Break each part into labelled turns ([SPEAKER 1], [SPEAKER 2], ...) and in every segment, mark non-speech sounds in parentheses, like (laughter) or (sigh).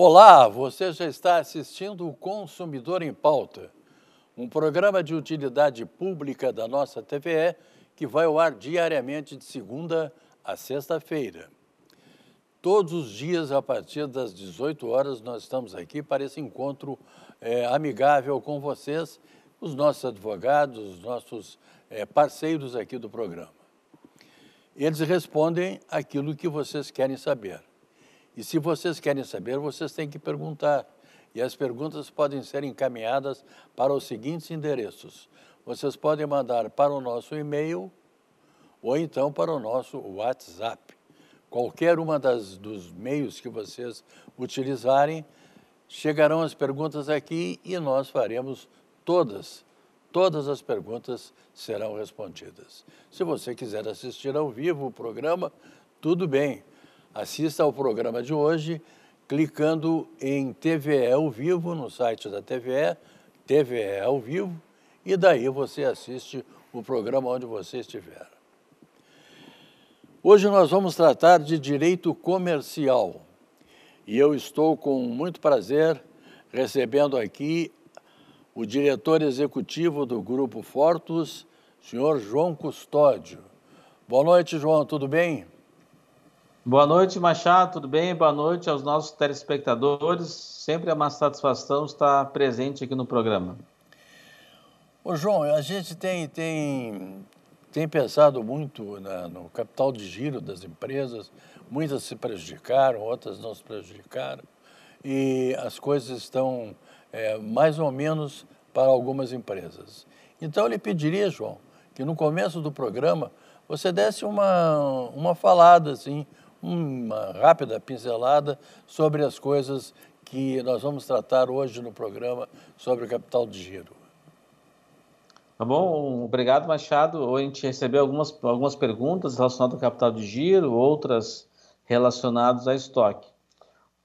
[SPEAKER 1] Olá, você já está assistindo o Consumidor em Pauta, um programa de utilidade pública da nossa TVE que vai ao ar diariamente de segunda a sexta-feira. Todos os dias, a partir das 18 horas, nós estamos aqui para esse encontro é, amigável com vocês, os nossos advogados, os nossos é, parceiros aqui do programa. Eles respondem aquilo que vocês querem saber. E se vocês querem saber, vocês têm que perguntar. E as perguntas podem ser encaminhadas para os seguintes endereços. Vocês podem mandar para o nosso e-mail ou então para o nosso WhatsApp. Qualquer uma das dos meios que vocês utilizarem, chegarão as perguntas aqui e nós faremos todas. Todas as perguntas serão respondidas. Se você quiser assistir ao vivo o programa, tudo bem Assista ao programa de hoje clicando em TVE ao vivo no site da TVE, TVE ao vivo, e daí você assiste o programa onde você estiver. Hoje nós vamos tratar de direito comercial e eu estou com muito prazer recebendo aqui o diretor executivo do Grupo Fortus, senhor João Custódio. Boa noite, João, tudo bem?
[SPEAKER 2] Boa noite, Machado, tudo bem? Boa noite aos nossos telespectadores. Sempre é uma satisfação estar presente aqui no programa.
[SPEAKER 1] Ô João, a gente tem, tem, tem pensado muito na, né, no capital de giro das empresas. Muitas se prejudicaram, outras não se prejudicaram. E as coisas estão é, mais ou menos para algumas empresas. Então, eu lhe pediria, João, que no começo do programa você desse uma, uma falada, assim, uma rápida pincelada sobre as coisas que nós vamos tratar hoje no programa sobre o capital de giro.
[SPEAKER 2] Tá bom, obrigado Machado. Hoje a gente recebeu algumas, algumas perguntas relacionadas ao capital de giro, outras relacionadas a estoque.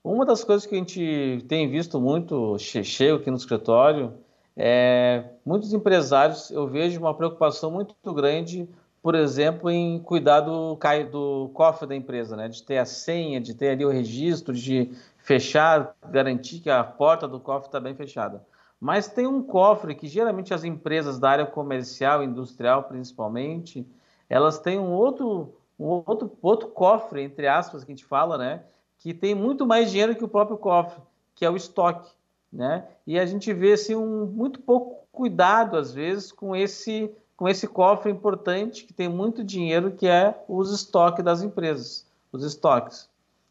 [SPEAKER 2] Uma das coisas que a gente tem visto muito cheio aqui no escritório é muitos empresários, eu vejo uma preocupação muito grande por exemplo, em cuidar do, do cofre da empresa, né? de ter a senha, de ter ali o registro, de fechar, garantir que a porta do cofre está bem fechada. Mas tem um cofre que geralmente as empresas da área comercial, industrial principalmente, elas têm um outro, um outro, outro cofre, entre aspas, que a gente fala, né? que tem muito mais dinheiro que o próprio cofre, que é o estoque. Né? E a gente vê assim, um muito pouco cuidado, às vezes, com esse com esse cofre importante que tem muito dinheiro, que é os estoques das empresas, os estoques,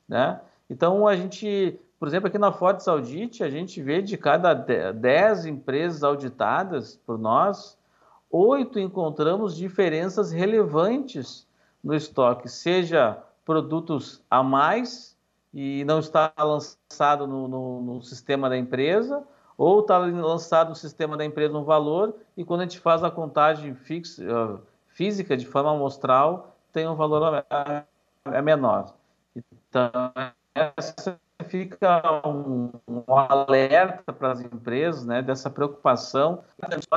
[SPEAKER 2] né? Então a gente, por exemplo, aqui na Fortes Audit, a gente vê de cada 10 empresas auditadas por nós, oito encontramos diferenças relevantes no estoque, seja produtos a mais e não está lançado no, no, no sistema da empresa, ou está lançado no sistema da empresa um valor e quando a gente faz a contagem fixa, eh, física de forma amostral, tem um valor é menor. Então, essa fica um, um alerta para as empresas né, dessa preocupação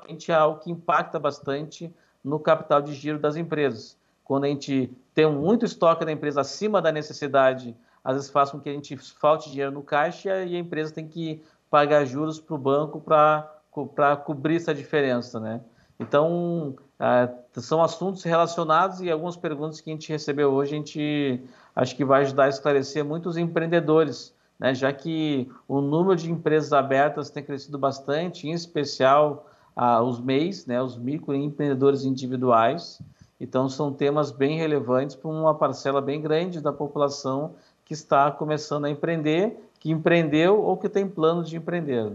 [SPEAKER 2] frente é algo que impacta bastante no capital de giro das empresas. Quando a gente tem muito estoque da empresa acima da necessidade, às vezes faz com que a gente falte dinheiro no caixa e a empresa tem que pagar juros para o banco para cobrir essa diferença, né? Então, é, são assuntos relacionados e algumas perguntas que a gente recebeu hoje, a gente acho que vai ajudar a esclarecer muitos empreendedores, né? já que o número de empresas abertas tem crescido bastante, em especial ah, os MEIs, né? os microempreendedores individuais. Então, são temas bem relevantes para uma parcela bem grande da população que está começando a empreender que empreendeu ou que tem plano de empreender.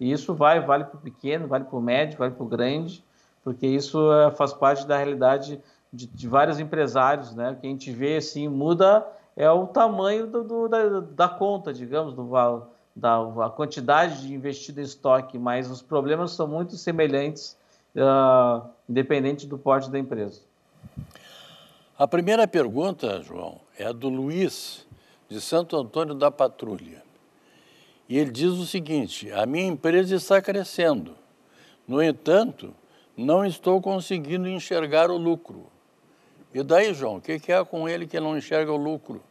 [SPEAKER 2] E isso vai, vale para o pequeno, vale para o médio, vale para o grande, porque isso é, faz parte da realidade de, de vários empresários, né? Que a gente vê assim muda é o tamanho do, do, da, da, conta, digamos, do da a quantidade de investido em estoque, mas os problemas são muito semelhantes, uh, independente do porte da empresa. A primeira pergunta, João, é do Luiz
[SPEAKER 1] de Santo Antônio da Patrulha. E ele diz o seguinte: a minha empresa está crescendo. No entanto, não estou conseguindo enxergar o lucro. E daí, João, o que, é com ele que não enxerga o lucro?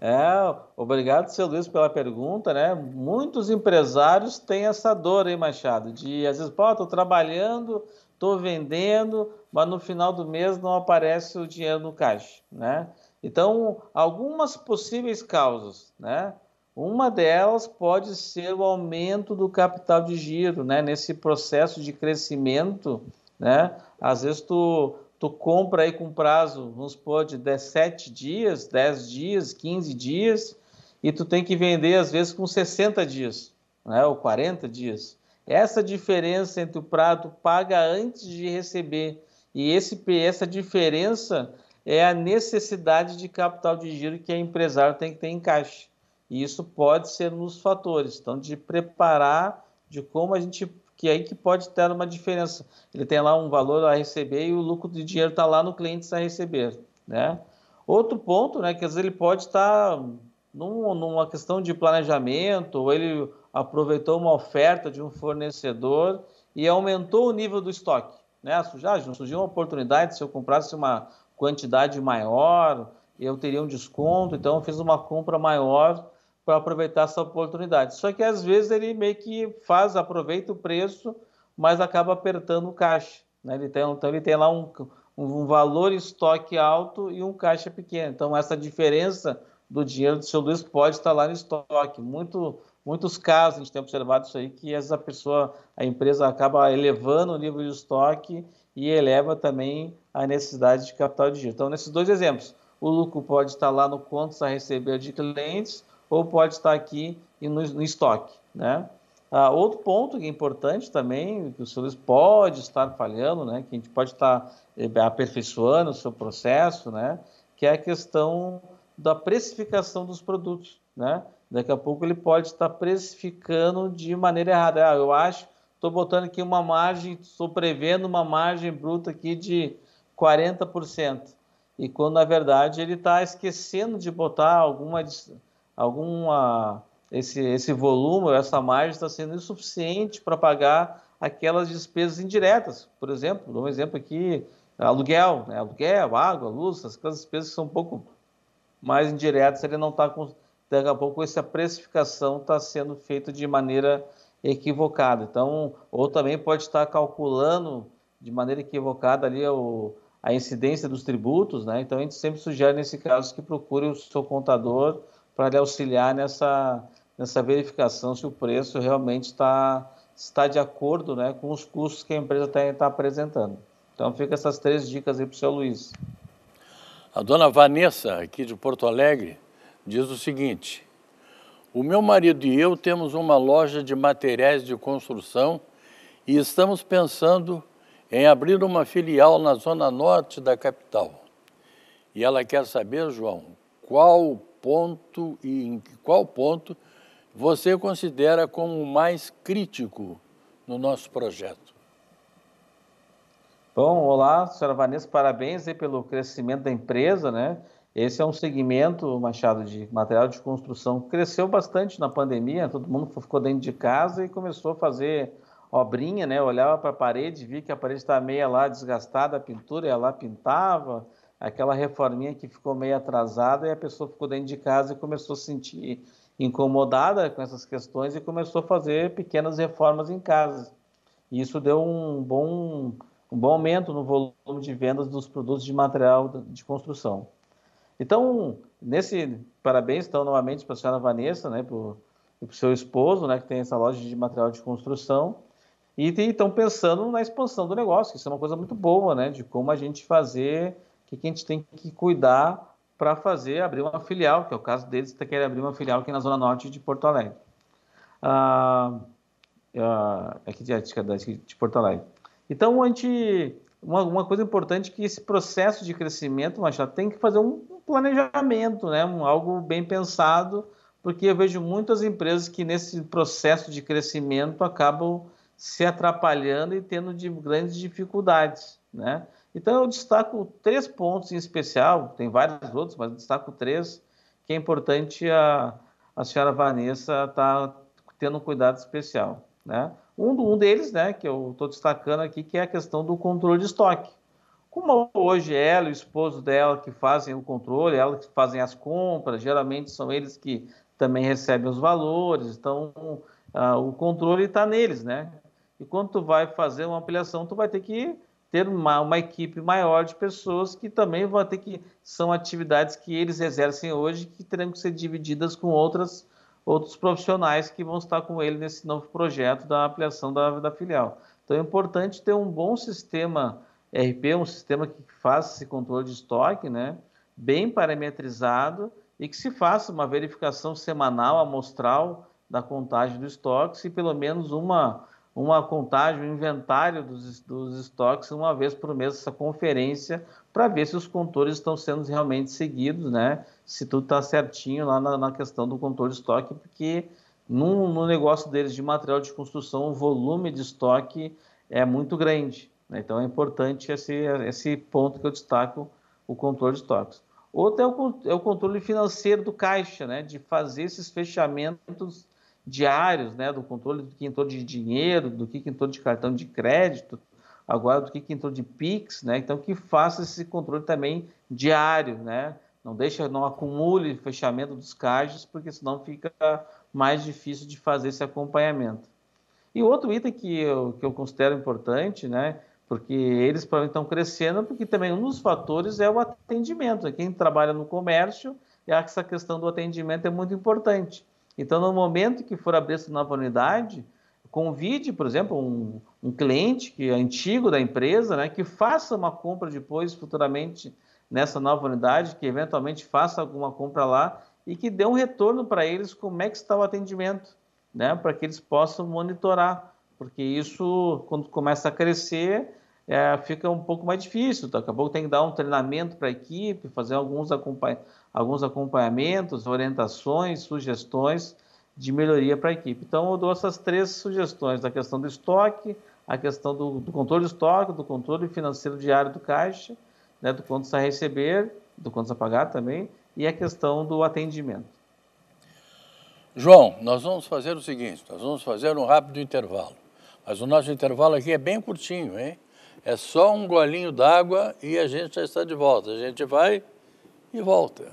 [SPEAKER 2] É, obrigado, seu Luiz, pela pergunta, né? Muitos empresários têm essa dor aí, Machado, de às vezes, pô, estou trabalhando, estou vendendo, mas no final do mês não aparece o dinheiro no caixa, né? Então, algumas possíveis causas, né? Uma delas pode ser o aumento do capital de giro, né? Nesse processo de crescimento, né? Às vezes tu, tu compra aí com prazo, vamos supor, de 7 dias, 10 dias, 15 dias, e tu tem que vender às vezes com 60 dias, né? Ou 40 dias. Essa diferença entre o prazo paga antes de receber e esse, essa diferença é a necessidade de capital de giro que a empresário tem que ter em caixa. E isso pode ser nos fatores, então de preparar de como a gente que é aí que pode ter uma diferença. Ele tem lá um valor a receber e o lucro de dinheiro está lá no cliente a receber, né? Outro ponto, né, que às vezes ele pode estar tá num, numa questão de planejamento, ou ele aproveitou uma oferta de um fornecedor e aumentou o nível do estoque, né? Surgiu, ah, surgiu uma oportunidade se eu comprasse uma quantidade maior, eu teria um desconto, então eu fiz uma compra maior para aproveitar essa oportunidade. Só que às vezes ele meio que faz, aproveita o preço, mas acaba apertando o caixa. Né? Ele tem, então ele tem lá um, um valor estoque alto e um caixa pequeno. Então essa diferença do dinheiro do seu Luiz pode estar lá no estoque. Muito, muitos casos a gente tem observado isso aí, que essa pessoa, a empresa acaba elevando o nível de estoque e eleva também a necessidade de capital de giro. Então nesses dois exemplos, o lucro pode estar lá no contas a receber de clientes ou pode estar aqui no, no estoque, né? Ah, outro ponto que é importante também, que o senhor pode estar falhando, né? Que a gente pode estar eh, aperfeiçoando o seu processo, né? Que é a questão da precificação dos produtos, né? Daqui a pouco ele pode estar precificando de maneira errada. Ah, eu acho, estou botando aqui uma margem, estou prevendo uma margem bruta aqui de 40%. E quando, na verdade, ele está esquecendo de botar alguma alguma esse, esse volume, essa margem está sendo insuficiente para pagar aquelas despesas indiretas. Por exemplo, dou um exemplo aqui, aluguel, né? aluguel, água, luz, aquelas despesas que são um pouco mais indiretas, ele não está com... Daqui a pouco essa precificação está sendo feita de maneira equivocada. Então, ou também pode estar calculando de maneira equivocada ali o, a incidência dos tributos, né? Então, a gente sempre sugere, nesse caso, que procure o seu contador, para lhe auxiliar nessa, nessa verificação se o preço realmente está, está de acordo né, com os custos que a empresa está tá apresentando. Então,
[SPEAKER 1] fica essas três dicas aí para o seu Luiz. A dona Vanessa, aqui de Porto Alegre, diz o seguinte: O meu marido e eu temos uma loja de materiais de construção e estamos pensando em abrir uma filial na zona norte da capital. E ela quer saber, João, qual o ponto e em qual ponto você considera como o mais
[SPEAKER 2] crítico no nosso projeto? Bom, olá, senhora Vanessa, parabéns pelo crescimento da empresa, né? Esse é um segmento, Machado, de material de construção, cresceu bastante na pandemia, todo mundo ficou dentro de casa e começou a fazer obrinha, né? olhava para a parede, vi que a parede estava meia lá desgastada, a pintura, ia lá pintava, aquela reforminha que ficou meio atrasada e a pessoa ficou dentro de casa e começou a se sentir incomodada com essas questões e começou a fazer pequenas reformas em casa. E isso deu um bom, um bom aumento no volume de vendas dos produtos de material de construção. Então, nesse parabéns então novamente para a senhora Vanessa, né, pro, e para o seu esposo, né, que tem essa loja de material de construção, e estão pensando na expansão do negócio, que isso é uma coisa muito boa, né, de como a gente fazer que a gente tem que cuidar para fazer abrir uma filial, que é o caso deles que tá querem abrir uma filial aqui na Zona Norte de Porto Alegre. Ah, aqui ah, é de, de Porto Alegre. Então, a gente, uma, uma, coisa importante é que esse processo de crescimento, Machado, tem que fazer um, um planejamento, né? Um, algo bem pensado, porque eu vejo muitas empresas que nesse processo de crescimento acabam se atrapalhando e tendo de grandes dificuldades, né? Então, eu destaco três pontos em especial, tem vários outros, mas destaco três que é importante a, a senhora Vanessa estar tá tendo um cuidado especial. Né? Um, um deles, né, que eu estou destacando aqui, que é a questão do controle de estoque. Como hoje ela e o esposo dela que fazem o controle, ela que fazem as compras, geralmente são eles que também recebem os valores, então uh, o controle está neles, né? E quando tu vai fazer uma ampliação, tu vai ter que ter uma, uma equipe maior de pessoas que também vão ter que são atividades que eles exercem hoje que terão que ser divididas com outras outros profissionais que vão estar com ele nesse novo projeto da ampliação da, da filial. Então é importante ter um bom sistema RP, um sistema que faça esse controle de estoque, né, bem parametrizado e que se faça uma verificação semanal, amostral da contagem do estoque, se pelo menos uma uma contagem, um inventário dos, dos estoques uma vez por mês, essa conferência, para ver se os controles estão sendo realmente seguidos, né? Se tudo está certinho lá na, na, questão do controle de estoque, porque no, no negócio deles de material de construção, o volume de estoque é muito grande. Né? Então é importante esse, esse ponto que eu destaco, o controle de estoques. Outro é o, é o controle financeiro do caixa, né? De fazer esses fechamentos diários, né, do controle do que entrou de dinheiro, do que entrou de cartão de crédito, agora do que entrou de Pix, né? Então que faça esse controle também diário, né? Não deixa, não acumule fechamento dos caixas, porque senão fica mais difícil de fazer esse acompanhamento. E outro item que eu, que eu considero importante, né? Porque eles estão crescendo, porque também um dos fatores é o atendimento. Quem trabalha no comércio, é essa questão do atendimento é muito importante então, no momento que for abrir essa nova unidade, convide, por exemplo, um, um cliente que é antigo da empresa, né, que faça uma compra depois, futuramente, nessa nova unidade, que eventualmente faça alguma compra lá e que dê um retorno para eles como é que está o atendimento, né, para que eles possam monitorar, porque isso, quando começa a crescer, é, fica um pouco mais difícil. Daqui a pouco tem que dar um treinamento para a equipe, fazer alguns, alguns acompanhamentos, orientações, sugestões de melhoria para a equipe. Então, eu dou essas três sugestões: a questão do estoque, a questão do, do controle do estoque, do controle financeiro diário do caixa, né, do quanto a receber, do quanto a pagar também, e a questão do atendimento. João, nós vamos fazer o seguinte: nós vamos fazer um rápido
[SPEAKER 1] intervalo. Mas o nosso intervalo aqui é bem curtinho, hein? É só um golinho d'água e a gente já está de volta. A gente vai e volta.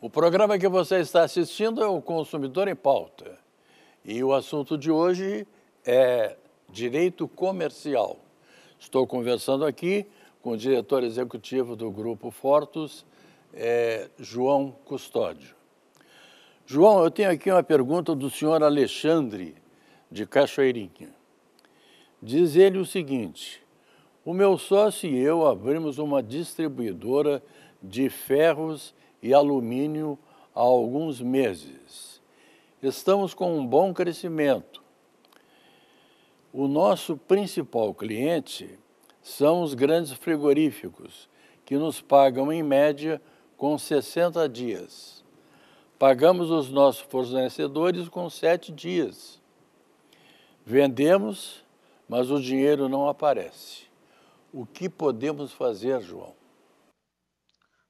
[SPEAKER 1] O programa que você está assistindo é o Consumidor em Pauta. E o assunto de hoje é Direito Comercial. Estou conversando aqui com o diretor executivo do Grupo Fortus, é, João Custódio. João, eu tenho aqui uma pergunta do senhor Alexandre, de Cachoeirinha. Diz ele o seguinte: o meu sócio e eu abrimos uma distribuidora de ferros e alumínio há alguns meses. Estamos com um bom crescimento o nosso principal cliente são os grandes frigoríficos, que nos pagam em média com 60 dias. Pagamos os nossos fornecedores com 7 dias. Vendemos, mas o dinheiro não aparece. O que podemos fazer, João?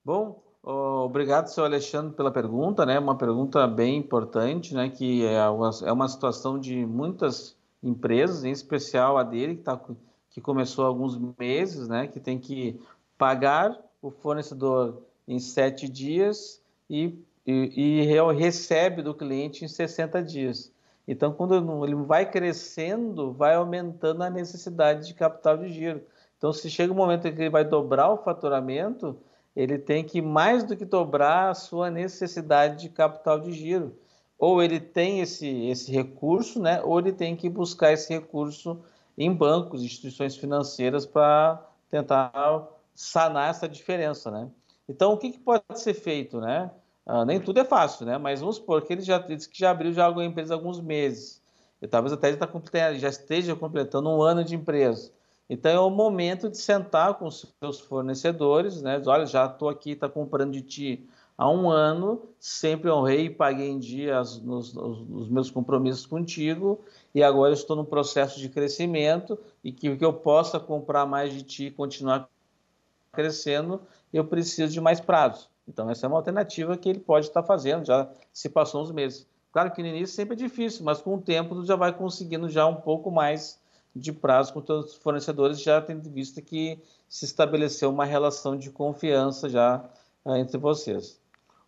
[SPEAKER 2] Bom, obrigado, seu Alexandre, pela pergunta, né? Uma pergunta bem importante, né? Que é uma é situação de muitas empresas, em especial a dele, que, tá, que começou há alguns meses, né, que tem que pagar o fornecedor em sete dias e, e, e recebe do cliente em 60 dias. Então, quando ele vai crescendo, vai aumentando a necessidade de capital de giro. Então, se chega um momento em que ele vai dobrar o faturamento, ele tem que mais do que dobrar a sua necessidade de capital de giro ou ele tem esse, esse recurso, né, ou ele tem que buscar esse recurso em bancos, instituições financeiras para tentar sanar essa diferença, né? Então, o que, que pode ser feito, né? Ah, nem tudo é fácil, né? Mas vamos supor que ele já disse que já abriu já alguma empresa há alguns meses. E talvez até ele tá já esteja completando um ano de empresa. Então, é o momento de sentar com os seus fornecedores, né? Olha, já estou aqui, está comprando de ti há um ano, sempre honrei e paguei em dia as, os, os, meus compromissos contigo, e agora estou num processo de crescimento e que, que eu possa comprar mais de ti e continuar crescendo, eu preciso de mais prazo. Então, essa é uma alternativa que ele pode estar fazendo, já se passou uns meses. Claro que no início sempre é difícil, mas com o tempo tu já vai conseguindo já um pouco mais de prazo com todos os fornecedores, já tendo visto que se estabeleceu uma relação de confiança já ah, entre vocês.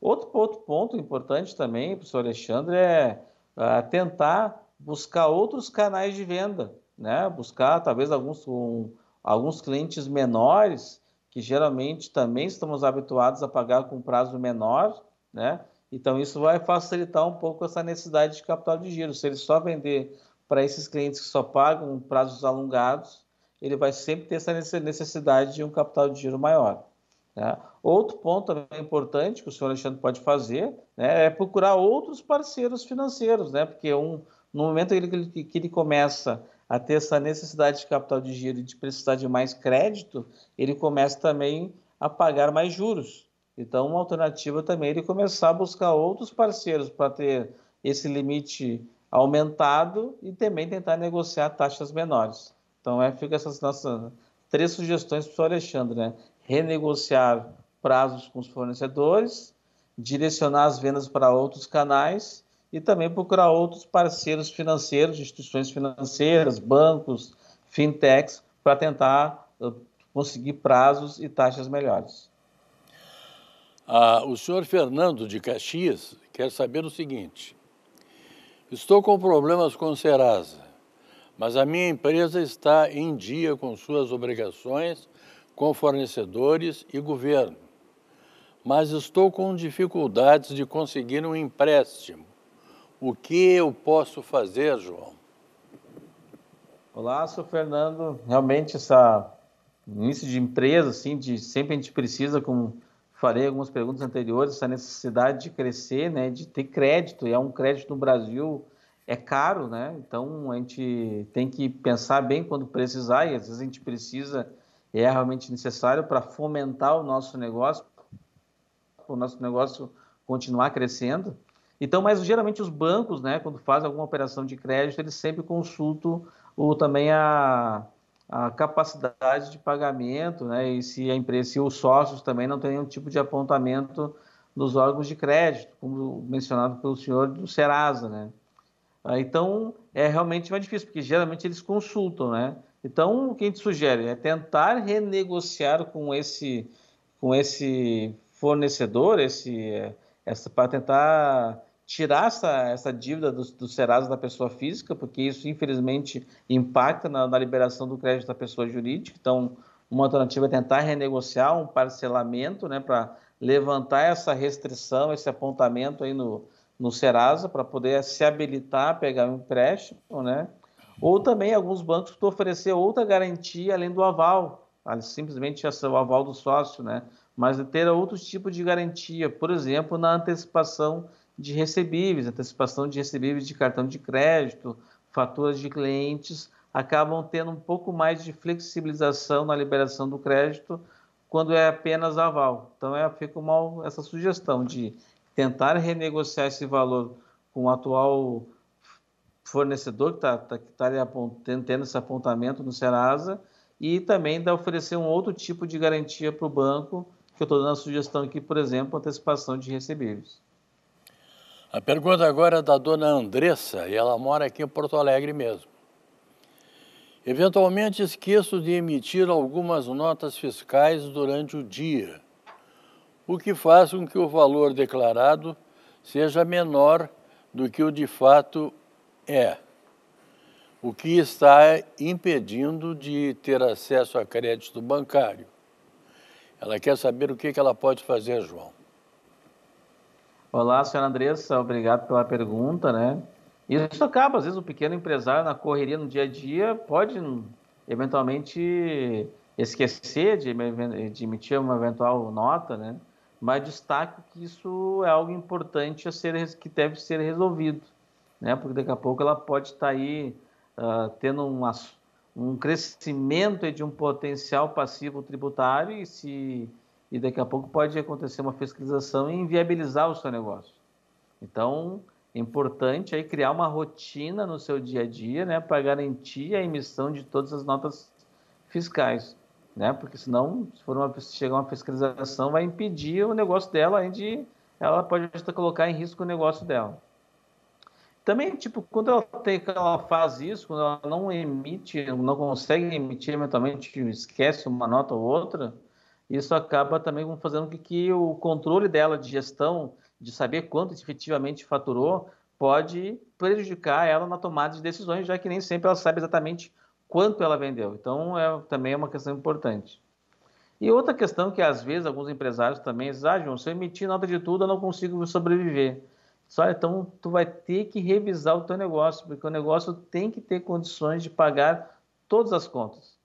[SPEAKER 2] Outro, outro ponto importante também, professor Alexandre, é uh, tentar buscar outros canais de venda, né? Buscar talvez alguns, um, alguns clientes menores, que geralmente também estamos habituados a pagar com prazo menor, né? Então isso vai facilitar um pouco essa necessidade de capital de giro. Se ele só vender para esses clientes que só pagam prazos alongados, ele vai sempre ter essa necessidade de um capital de giro maior. Né? Outro ponto também importante que o senhor Alexandre pode fazer né, é procurar outros parceiros financeiros, né? porque um, no momento que ele, começa a ter essa necessidade de capital de giro e de precisar de mais crédito, ele começa também a pagar mais juros. Então, uma alternativa também é ele começar a buscar outros parceiros para ter esse limite aumentado e também tentar negociar taxas menores. Então, é, fica essas nossas três sugestões para o Alexandre, né? renegociar prazos com os fornecedores, direcionar as vendas para outros canais e também procurar outros parceiros financeiros, instituições financeiras, bancos, fintechs, para tentar eh, conseguir prazos e taxas melhores. Ah, o senhor
[SPEAKER 1] Fernando de Caxias quer saber o seguinte: estou com problemas com o Serasa, mas a minha empresa está em dia com suas obrigações com fornecedores e governo, mas estou com dificuldades de conseguir um empréstimo. O que eu posso fazer, João?
[SPEAKER 2] Olá, sou Fernando. Realmente essa início de empresa, assim, de sempre a gente precisa, como falei algumas perguntas anteriores, essa necessidade de crescer, né, de ter crédito. E é um crédito no Brasil é caro, né? Então a gente tem que pensar bem quando precisar e às vezes a gente precisa é realmente necessário para fomentar o nosso negócio, o nosso negócio continuar crescendo. Então, mas geralmente os bancos, né, quando fazem alguma operação de crédito, eles sempre consultam o, também a, a capacidade de pagamento, né, e se a empresa, se os sócios também não têm nenhum tipo de apontamento nos órgãos de crédito, como mencionado pelo senhor do Serasa, né. Ah, então, é realmente mais difícil, porque geralmente eles consultam, né? Então, o que a gente sugere é tentar renegociar com esse, com esse fornecedor, esse, eh, essa, para tentar tirar essa, essa dívida do, do Serasa da pessoa física, porque isso, infelizmente, impacta na, na liberação do crédito da pessoa jurídica. Então, uma alternativa é tentar renegociar um parcelamento né, para levantar essa restrição, esse apontamento aí no, no Serasa, para poder se habilitar a pegar um empréstimo, né? Ou também alguns bancos tu oferecer outra garantia além do aval, ah, simplesmente essa, o aval do sócio, né? mas ter outros tipos de garantia, por exemplo, na antecipação de recebíveis, antecipação de recebíveis de cartão de crédito, faturas de clientes, acabam tendo um pouco mais de flexibilização na liberação do crédito quando é apenas aval. Então, eu é, fica mal essa sugestão de tentar renegociar esse valor com o atual fornecedor que está tá, tá, tá tendo esse apontamento no Serasa e também dá oferecer um outro tipo de garantia para o banco, que eu estou dando a sugestão aqui, por exemplo, antecipação de recebíveis.
[SPEAKER 1] A pergunta agora é da dona Andressa, e ela mora aqui em Porto Alegre mesmo. Eventualmente esqueço de emitir algumas notas fiscais durante o dia, o que faz com que o valor declarado seja menor do que o de fato é. O que está impedindo de ter acesso a crédito bancário? Ela quer saber o que ela pode fazer, João.
[SPEAKER 2] Olá, senhora Andressa, obrigado pela pergunta, né? Isso acaba, às vezes, o pequeno empresário na correria no dia a dia pode hum, eventualmente esquecer de, de emitir uma eventual nota, né? Mas destaco que isso é algo importante a ser, que deve ser resolvido né? porque daqui a pouco ela pode estar tá aí uh, tendo uma, um crescimento de um potencial passivo tributário e, se, e daqui a pouco pode acontecer uma fiscalização e inviabilizar o seu negócio. Então, é importante aí criar uma rotina no seu dia a dia né? para garantir a emissão de todas as notas fiscais. Né? Porque senão, se for uma, se chegar uma fiscalização, vai impedir o negócio dela, ainda ela pode colocar em risco o negócio dela. Também, tipo, quando ela, tem, ela faz isso, quando ela não emite, não consegue emitir mentalmente, esquece uma nota ou outra, isso acaba também fazendo com que o controle dela de gestão, de saber quanto efetivamente faturou, pode prejudicar ela na tomada de decisões, já que nem sempre ela sabe exatamente quanto ela vendeu. Então, é, também é uma questão importante. E outra questão que, às vezes, alguns empresários também exageram, se eu emitir nota de tudo, eu não consigo sobreviver. Só então tu vai ter que revisar o teu negócio, porque o negócio tem que ter condições de pagar todas as contas.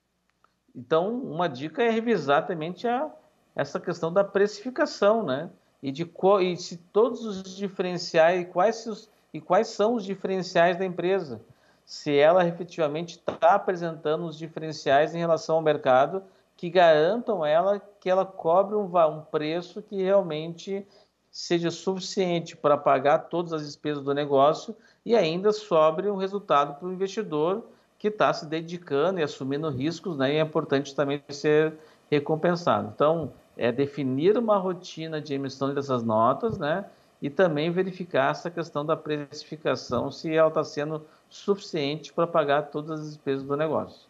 [SPEAKER 2] Então, uma dica é revisar também a, essa questão da precificação, né? E de e se todos os diferenciais, quais os, e quais são os diferenciais da empresa? Se ela efetivamente está apresentando os diferenciais em relação ao mercado que garantam ela que ela cobre um, um preço que realmente seja suficiente para pagar todas as despesas do negócio e ainda sobre um resultado para o investidor que está se dedicando e assumindo riscos, né? E é importante também ser recompensado. Então, é definir uma rotina de emissão dessas notas, né? E também verificar essa questão da precificação, se ela está sendo suficiente para pagar todas as despesas do negócio.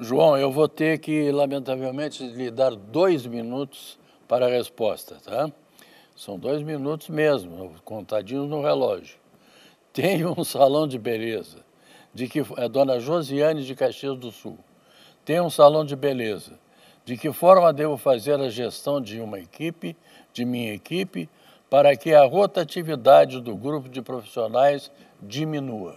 [SPEAKER 1] João, eu vou ter que, lamentavelmente, lhe dar dois minutos para a resposta, tá? São dois minutos mesmo, contadinhos no relógio. (laughs) Tem um salão de beleza, de que é Dona Josiane de Caxias do Sul. Tem um salão de beleza. De que forma devo fazer a gestão de uma equipe, de minha equipe, para que a rotatividade do grupo de profissionais diminua?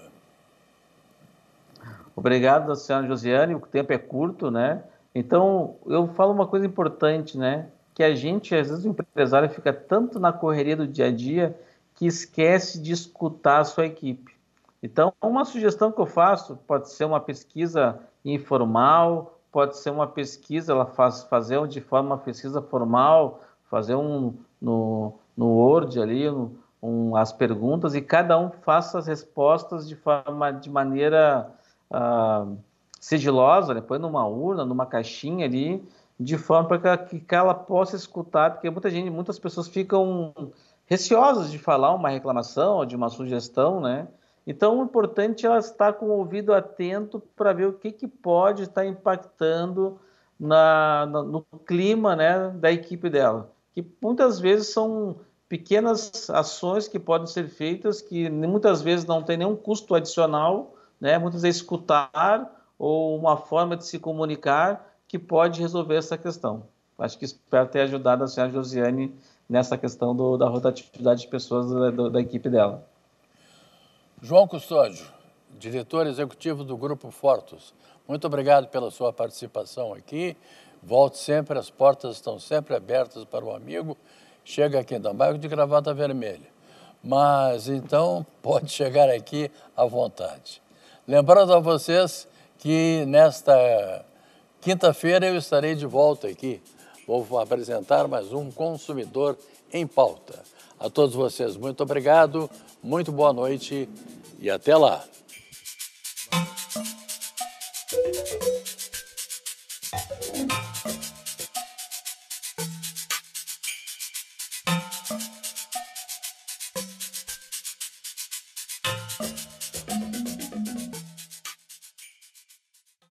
[SPEAKER 2] Obrigado, senhora Josiane. O tempo é curto, né? Então, eu falo uma coisa importante, né? que a gente, às vezes o empresário fica tanto na correria do dia a dia que esquece de escutar a sua equipe. Então, uma sugestão que eu faço pode ser uma pesquisa informal, pode ser uma pesquisa, ela faz fazer de forma uma pesquisa formal, fazer um no, no Word ali, um, um, as perguntas e cada um faça as respostas de forma de maneira ah, sigilosa, né? põe numa urna, numa caixinha ali de forma para que, que ela possa escutar, porque muita gente, muitas pessoas ficam receosas de falar uma reclamação ou de uma sugestão, né? Então, o importante é ela estar com o ouvido atento para ver o que, que pode estar impactando na, na, no clima né, da equipe dela. Que muitas vezes são pequenas ações que podem ser feitas, que muitas vezes não tem nenhum custo adicional, né? muitas vezes é escutar ou uma forma de se comunicar, que pode resolver essa questão. Acho que espero ter ajudado a senhora Josiane nessa questão do, da rotatividade de pessoas do, da equipe dela.
[SPEAKER 1] João Custódio, diretor executivo do Grupo Fortos, muito obrigado pela sua participação aqui. Volte sempre, as portas estão sempre abertas para o amigo. Chega aqui em Dambaio de gravata vermelha. Mas então (laughs) pode chegar aqui à vontade. Lembrando a vocês que nesta Quinta-feira eu estarei de volta aqui. Vou apresentar mais um Consumidor em Pauta. A todos vocês, muito obrigado, muito boa noite e até lá.